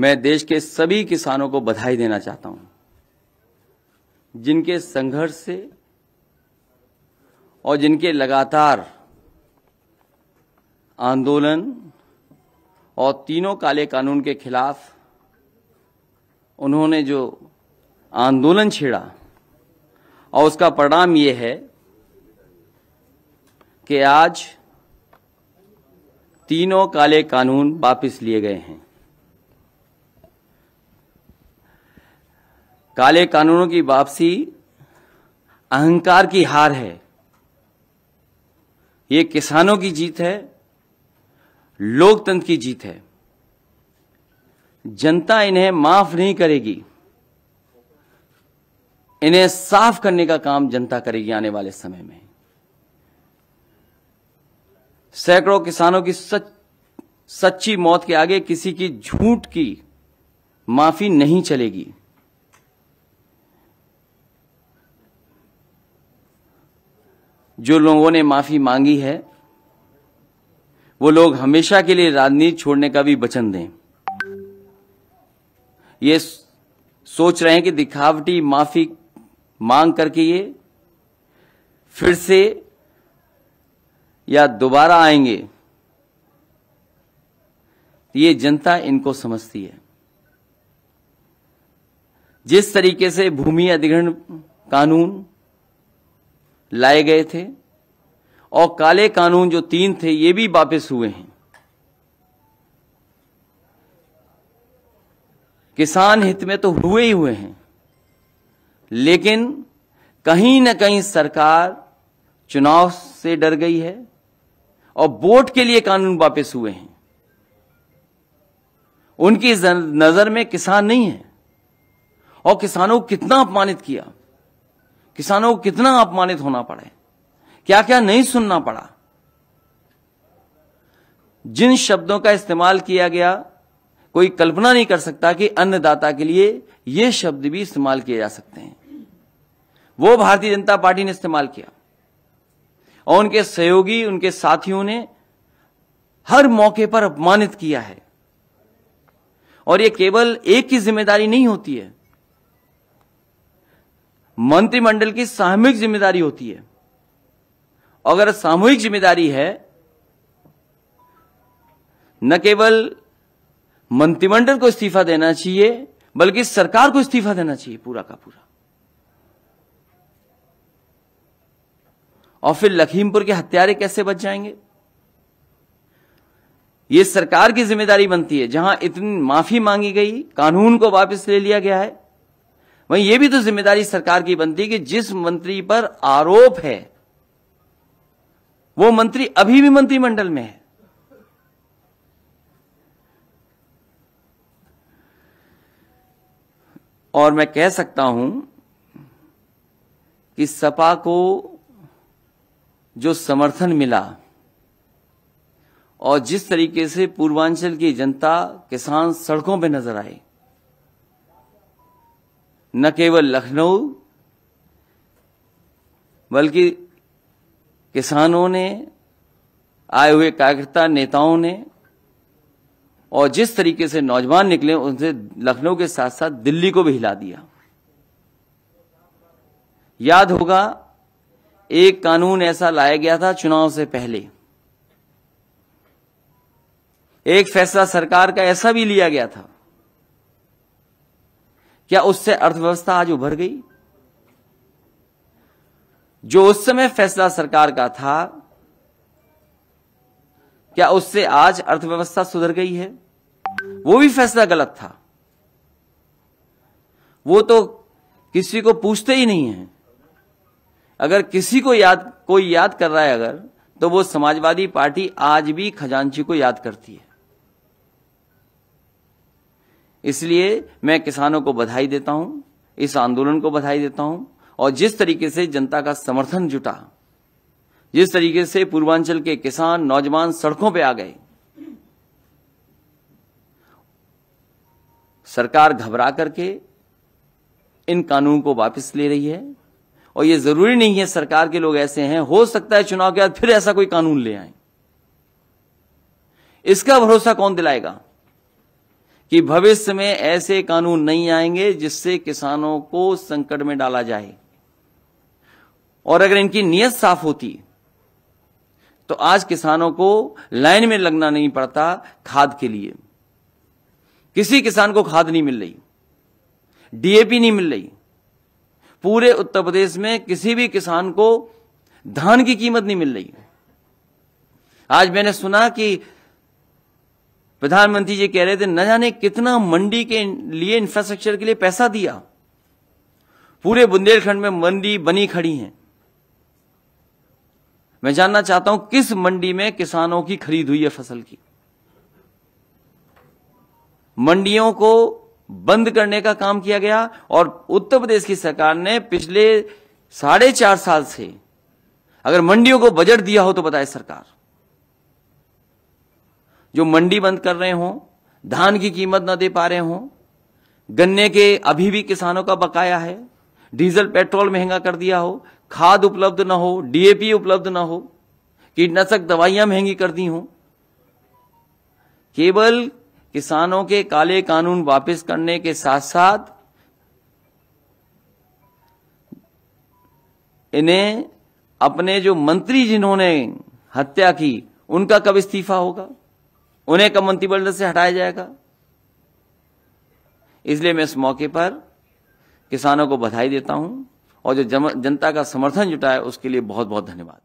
मैं देश के सभी किसानों को बधाई देना चाहता हूं जिनके संघर्ष से और जिनके लगातार आंदोलन और तीनों काले कानून के खिलाफ उन्होंने जो आंदोलन छेड़ा और उसका परिणाम ये है कि आज तीनों काले कानून वापस लिए गए हैं काले कानूनों की वापसी अहंकार की हार है ये किसानों की जीत है लोकतंत्र की जीत है जनता इन्हें माफ नहीं करेगी इन्हें साफ करने का काम जनता करेगी आने वाले समय में सैकड़ों किसानों की सच सच्ची मौत के आगे किसी की झूठ की माफी नहीं चलेगी जो लोगों ने माफी मांगी है वो लोग हमेशा के लिए राजनीति छोड़ने का भी वचन दें ये सोच रहे हैं कि दिखावटी माफी मांग करके ये फिर से या दोबारा आएंगे ये जनता इनको समझती है जिस तरीके से भूमि अधिग्रहण कानून लाए गए थे और काले कानून जो तीन थे ये भी वापस हुए हैं किसान हित में तो हुए ही हुए हैं लेकिन कहीं ना कहीं सरकार चुनाव से डर गई है और वोट के लिए कानून वापस हुए हैं उनकी नजर में किसान नहीं है और किसानों को कितना अपमानित किया किसानों को कितना अपमानित होना पड़े क्या क्या नहीं सुनना पड़ा जिन शब्दों का इस्तेमाल किया गया कोई कल्पना नहीं कर सकता कि अन्नदाता के लिए ये शब्द भी इस्तेमाल किए जा सकते हैं वो भारतीय जनता पार्टी ने इस्तेमाल किया और उनके सहयोगी उनके साथियों ने हर मौके पर अपमानित किया है और यह केवल एक की जिम्मेदारी नहीं होती है मंत्रिमंडल की सामूहिक जिम्मेदारी होती है अगर सामूहिक जिम्मेदारी है न केवल मंत्रिमंडल को इस्तीफा देना चाहिए बल्कि सरकार को इस्तीफा देना चाहिए पूरा का पूरा और फिर लखीमपुर के हत्यारे कैसे बच जाएंगे यह सरकार की जिम्मेदारी बनती है जहां इतनी माफी मांगी गई कानून को वापस ले लिया गया है वहीं यह भी तो जिम्मेदारी सरकार की बनती कि जिस मंत्री पर आरोप है वो मंत्री अभी भी मंत्रिमंडल में है और मैं कह सकता हूं कि सपा को जो समर्थन मिला और जिस तरीके से पूर्वांचल की जनता किसान सड़कों पर नजर आई न केवल लखनऊ बल्कि किसानों ने आए हुए कार्यकर्ता नेताओं ने और जिस तरीके से नौजवान निकले उनसे लखनऊ के साथ साथ दिल्ली को भी हिला दिया याद होगा एक कानून ऐसा लाया गया था चुनाव से पहले एक फैसला सरकार का ऐसा भी लिया गया था क्या उससे अर्थव्यवस्था आज उभर गई जो उस समय फैसला सरकार का था क्या उससे आज अर्थव्यवस्था सुधर गई है वो भी फैसला गलत था वो तो किसी को पूछते ही नहीं है अगर किसी को याद कोई याद कर रहा है अगर तो वो समाजवादी पार्टी आज भी खजांची को याद करती है इसलिए मैं किसानों को बधाई देता हूं इस आंदोलन को बधाई देता हूं और जिस तरीके से जनता का समर्थन जुटा जिस तरीके से पूर्वांचल के किसान नौजवान सड़कों पे आ गए सरकार घबरा करके इन कानून को वापस ले रही है और यह जरूरी नहीं है सरकार के लोग ऐसे हैं हो सकता है चुनाव के बाद फिर ऐसा कोई कानून ले आए इसका भरोसा कौन दिलाएगा कि भविष्य में ऐसे कानून नहीं आएंगे जिससे किसानों को संकट में डाला जाए और अगर इनकी नियत साफ होती तो आज किसानों को लाइन में लगना नहीं पड़ता खाद के लिए किसी किसान को खाद नहीं मिल रही डीएपी नहीं मिल रही पूरे उत्तर प्रदेश में किसी भी किसान को धान की कीमत नहीं मिल रही आज मैंने सुना कि प्रधानमंत्री जी कह रहे थे न जाने कितना मंडी के लिए इंफ्रास्ट्रक्चर के लिए पैसा दिया पूरे बुंदेलखंड में मंडी बनी खड़ी है मैं जानना चाहता हूं किस मंडी में किसानों की खरीद हुई है फसल की मंडियों को बंद करने का काम किया गया और उत्तर प्रदेश की सरकार ने पिछले साढ़े चार साल से अगर मंडियों को बजट दिया हो तो बताए सरकार जो मंडी बंद कर रहे हों धान की कीमत ना दे पा रहे हों गन्ने के अभी भी किसानों का बकाया है डीजल पेट्रोल महंगा कर दिया हो खाद उपलब्ध ना हो डीएपी उपलब्ध ना हो कीटनाशक दवाइयां महंगी कर दी हों केवल किसानों के काले कानून वापस करने के साथ साथ इन्हें अपने जो मंत्री जिन्होंने हत्या की उनका कब इस्तीफा होगा उन्हें कब मंत्रिमंडल से हटाया जाएगा इसलिए मैं इस मौके पर किसानों को बधाई देता हूं और जो जनता का समर्थन जुटा है उसके लिए बहुत बहुत धन्यवाद